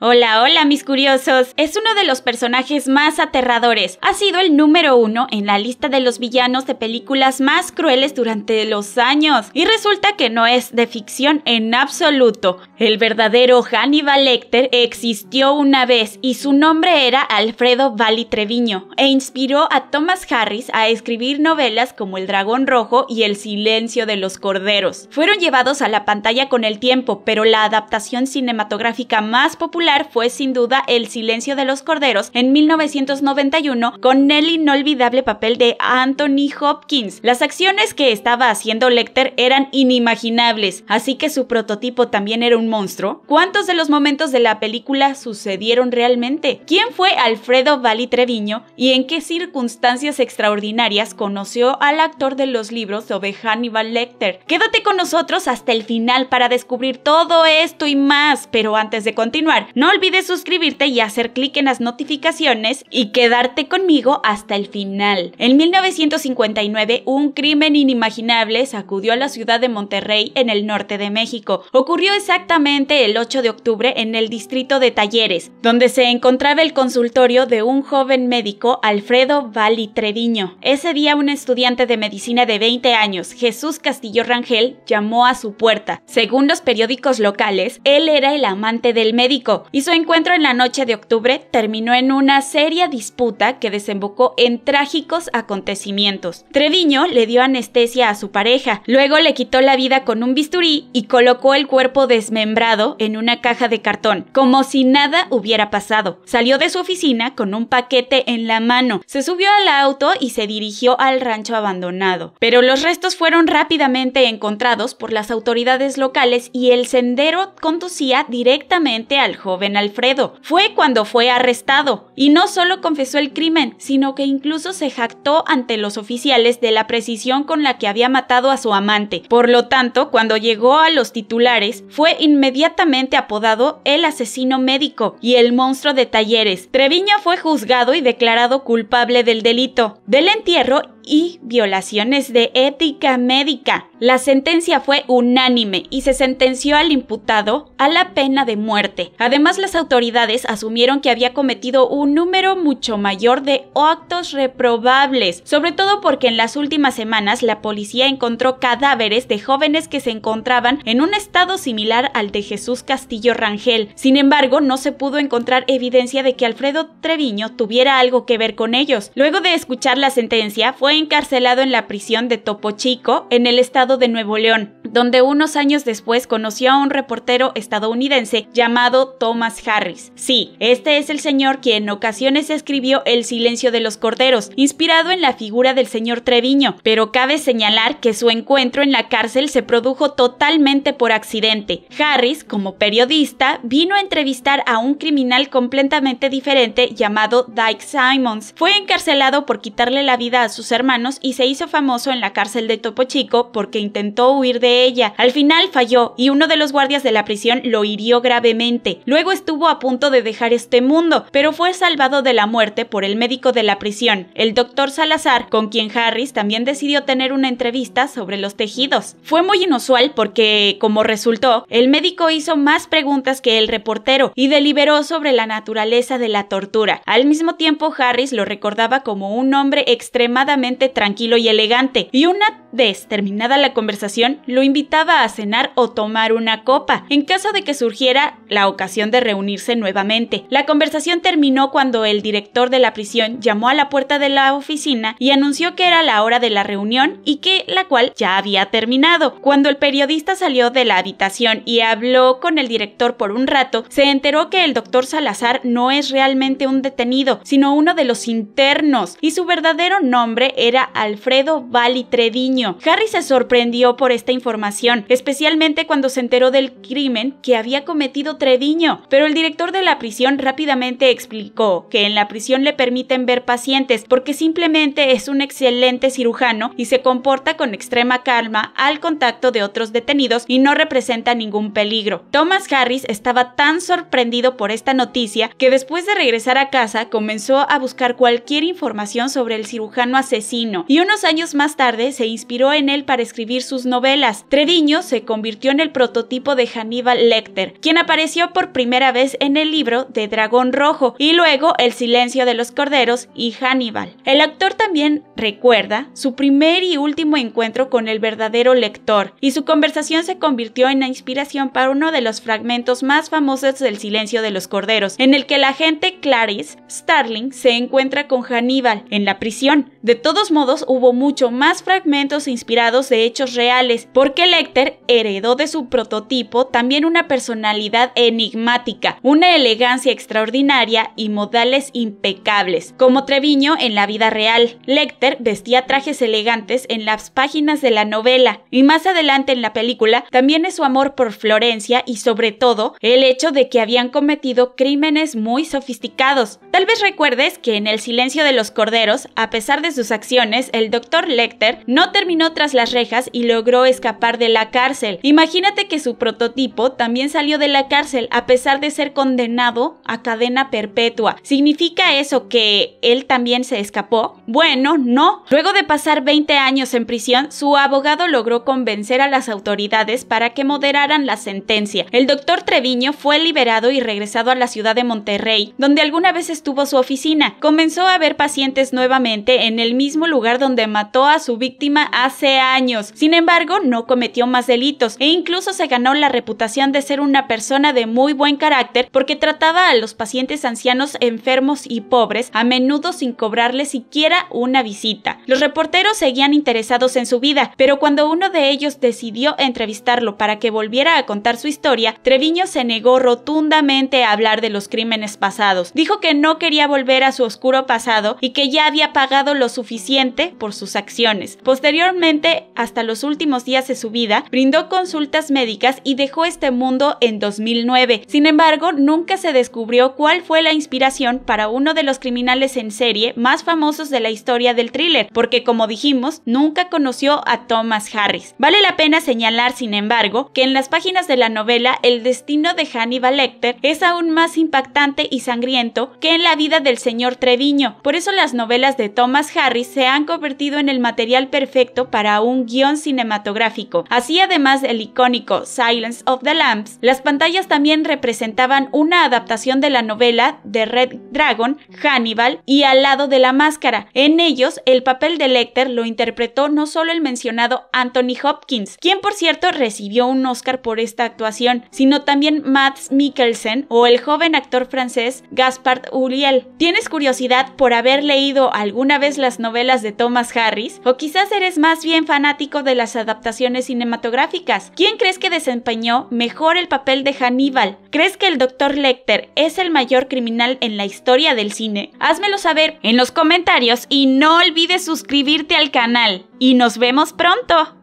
Hola, hola mis curiosos. Es uno de los personajes más aterradores. Ha sido el número uno en la lista de los villanos de películas más crueles durante los años. Y resulta que no es de ficción en absoluto. El verdadero Hannibal Lecter existió una vez y su nombre era Alfredo Valli Treviño e inspiró a Thomas Harris a escribir novelas como El Dragón Rojo y El Silencio de los Corderos. Fueron llevados a la pantalla con el tiempo, pero la adaptación cinematográfica más popular fue sin duda El silencio de los corderos en 1991 con el inolvidable papel de Anthony Hopkins. Las acciones que estaba haciendo Lecter eran inimaginables, así que su prototipo también era un monstruo. ¿Cuántos de los momentos de la película sucedieron realmente? ¿Quién fue Alfredo Valli Treviño y en qué circunstancias extraordinarias conoció al actor de los libros sobre Hannibal Lecter? Quédate con nosotros hasta el final para descubrir todo esto y más, pero antes de continuar, no olvides suscribirte y hacer clic en las notificaciones y quedarte conmigo hasta el final. En 1959, un crimen inimaginable sacudió a la ciudad de Monterrey en el norte de México. Ocurrió exactamente el 8 de octubre en el distrito de Talleres, donde se encontraba el consultorio de un joven médico, Alfredo Valitrediño. Ese día un estudiante de medicina de 20 años, Jesús Castillo Rangel, llamó a su puerta. Según los periódicos locales, él era el amante del médico, y su encuentro en la noche de octubre terminó en una seria disputa que desembocó en trágicos acontecimientos. Treviño le dio anestesia a su pareja, luego le quitó la vida con un bisturí y colocó el cuerpo desmembrado en una caja de cartón, como si nada hubiera pasado. Salió de su oficina con un paquete en la mano, se subió al auto y se dirigió al rancho abandonado. Pero los restos fueron rápidamente encontrados por las autoridades locales y el sendero conducía directamente al joven Alfredo. Fue cuando fue arrestado, y no solo confesó el crimen, sino que incluso se jactó ante los oficiales de la precisión con la que había matado a su amante. Por lo tanto, cuando llegó a los titulares, fue inmediatamente apodado el asesino médico y el monstruo de talleres. Treviño fue juzgado y declarado culpable del delito. Del entierro y violaciones de ética médica. La sentencia fue unánime y se sentenció al imputado a la pena de muerte. Además, las autoridades asumieron que había cometido un número mucho mayor de actos reprobables, sobre todo porque en las últimas semanas la policía encontró cadáveres de jóvenes que se encontraban en un estado similar al de Jesús Castillo Rangel. Sin embargo, no se pudo encontrar evidencia de que Alfredo Treviño tuviera algo que ver con ellos. Luego de escuchar la sentencia, fue encarcelado en la prisión de Topo Chico, en el estado de Nuevo León, donde unos años después conoció a un reportero estadounidense llamado Thomas Harris. Sí, este es el señor quien en ocasiones escribió El silencio de los corderos, inspirado en la figura del señor Treviño, pero cabe señalar que su encuentro en la cárcel se produjo totalmente por accidente. Harris, como periodista, vino a entrevistar a un criminal completamente diferente llamado Dyke Simons. Fue encarcelado por quitarle la vida a sus hermanos y se hizo famoso en la cárcel de Topo Chico porque intentó huir de ella. Al final falló y uno de los guardias de la prisión lo hirió gravemente. Luego estuvo a punto de dejar este mundo, pero fue salvado de la muerte por el médico de la prisión, el doctor Salazar, con quien Harris también decidió tener una entrevista sobre los tejidos. Fue muy inusual porque, como resultó, el médico hizo más preguntas que el reportero y deliberó sobre la naturaleza de la tortura. Al mismo tiempo, Harris lo recordaba como un hombre extremadamente tranquilo y elegante y una Terminada la conversación, lo invitaba a cenar o tomar una copa, en caso de que surgiera la ocasión de reunirse nuevamente. La conversación terminó cuando el director de la prisión llamó a la puerta de la oficina y anunció que era la hora de la reunión y que la cual ya había terminado. Cuando el periodista salió de la habitación y habló con el director por un rato, se enteró que el doctor Salazar no es realmente un detenido, sino uno de los internos, y su verdadero nombre era Alfredo Valitrediño Harry se sorprendió por esta información, especialmente cuando se enteró del crimen que había cometido Treviño, pero el director de la prisión rápidamente explicó que en la prisión le permiten ver pacientes porque simplemente es un excelente cirujano y se comporta con extrema calma al contacto de otros detenidos y no representa ningún peligro. Thomas Harris estaba tan sorprendido por esta noticia que después de regresar a casa comenzó a buscar cualquier información sobre el cirujano asesino y unos años más tarde se inspiró inspiró en él para escribir sus novelas. Trediño se convirtió en el prototipo de Hannibal Lecter, quien apareció por primera vez en el libro de Dragón Rojo y luego El silencio de los corderos y Hannibal. El actor también recuerda su primer y último encuentro con el verdadero lector y su conversación se convirtió en la inspiración para uno de los fragmentos más famosos del silencio de los corderos, en el que la gente Clarice Starling se encuentra con Hannibal en la prisión. De todos modos, hubo mucho más fragmentos inspirados de hechos reales, porque Lecter heredó de su prototipo también una personalidad enigmática, una elegancia extraordinaria y modales impecables, como Treviño en la vida real. Lecter vestía trajes elegantes en las páginas de la novela y más adelante en la película también es su amor por Florencia y sobre todo el hecho de que habían cometido crímenes muy sofisticados. Tal vez recuerdes que en El silencio de los corderos, a pesar de sus acciones, el doctor Lecter no terminó terminó tras las rejas y logró escapar de la cárcel. Imagínate que su prototipo también salió de la cárcel a pesar de ser condenado a cadena perpetua. ¿Significa eso que él también se escapó? Bueno, no. Luego de pasar 20 años en prisión, su abogado logró convencer a las autoridades para que moderaran la sentencia. El doctor Treviño fue liberado y regresado a la ciudad de Monterrey, donde alguna vez estuvo su oficina. Comenzó a ver pacientes nuevamente en el mismo lugar donde mató a su víctima hace años. Sin embargo, no cometió más delitos e incluso se ganó la reputación de ser una persona de muy buen carácter porque trataba a los pacientes ancianos enfermos y pobres, a menudo sin cobrarle siquiera una visita. Los reporteros seguían interesados en su vida, pero cuando uno de ellos decidió entrevistarlo para que volviera a contar su historia, Treviño se negó rotundamente a hablar de los crímenes pasados. Dijo que no quería volver a su oscuro pasado y que ya había pagado lo suficiente por sus acciones. Posteriormente, Posteriormente, hasta los últimos días de su vida, brindó consultas médicas y dejó este mundo en 2009. Sin embargo, nunca se descubrió cuál fue la inspiración para uno de los criminales en serie más famosos de la historia del thriller, porque como dijimos, nunca conoció a Thomas Harris. Vale la pena señalar, sin embargo, que en las páginas de la novela el destino de Hannibal Lecter es aún más impactante y sangriento que en la vida del señor Treviño. Por eso las novelas de Thomas Harris se han convertido en el material perfecto para un guión cinematográfico. Así, además del icónico Silence of the Lambs, las pantallas también representaban una adaptación de la novela de Red Dragon, Hannibal y Al lado de la máscara. En ellos, el papel de Lecter lo interpretó no solo el mencionado Anthony Hopkins, quien por cierto recibió un Oscar por esta actuación, sino también Mats Mikkelsen o el joven actor francés Gaspard Uriel. ¿Tienes curiosidad por haber leído alguna vez las novelas de Thomas Harris? ¿O quizás eres más más bien fanático de las adaptaciones cinematográficas. ¿Quién crees que desempeñó mejor el papel de Hannibal? ¿Crees que el Dr. Lecter es el mayor criminal en la historia del cine? Házmelo saber en los comentarios y no olvides suscribirte al canal. Y nos vemos pronto.